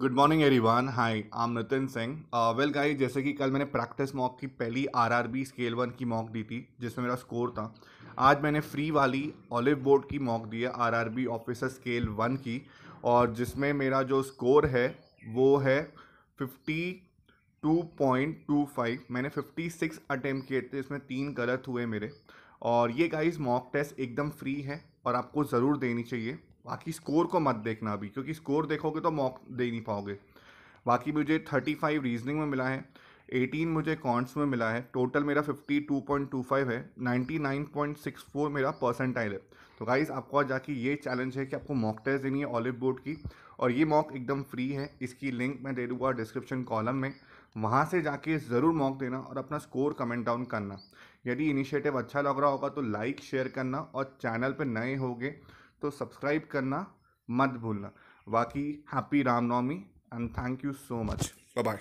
good morning एरीवान high आम Nitin Singh well गाई जैसे कि कल मैंने प्रैक्टिस मॉक की पहली आरआरबी स्केल वन की मॉक दी थी जिसमें मेरा स्कोर था आज मैंने फ्री वाली ऑलिव बोर्ड की मॉक दी है आरआरबी ऑफिसर स्केल वन की और जिसमें मेरा जो स्कोर है वो है fifty two point two five मैंने फिफ्टी सिक्स अटैम्प किए थे इसमें तीन गलत हुए मेरे और ये गाइज मॉक टेस्ट एकदम फ्री है और आपको ज़रूर देनी चाहिए बाकी स्कोर को मत देखना अभी क्योंकि स्कोर देखोगे तो मॉक दे नहीं पाओगे बाकी मुझे थर्टी फाइव रीजनिंग में मिला है एटीन मुझे कॉन्ट्स में मिला है टोटल मेरा fifty two point two five है ninety nine point six four मेरा परसेंटाइल है तो गाइज आपको आज जाके ये चैलेंज है कि आपको मॉक टेस्ट देनी है ऑलिव बोर्ड की और ये मॉक एकदम फ्री है इसकी लिंक मैं दे दूँगा डिस्क्रिप्शन कॉलम में वहाँ से जाके ज़रूर मॉक देना और अपना स्कोर कमेंट डाउन करना यदि इनिशिएटिव अच्छा लग रहा होगा तो लाइक शेयर करना और चैनल पर नए होगे तो सब्सक्राइब करना मत भूलना बाकी happy Ram Navami and thank you so much bye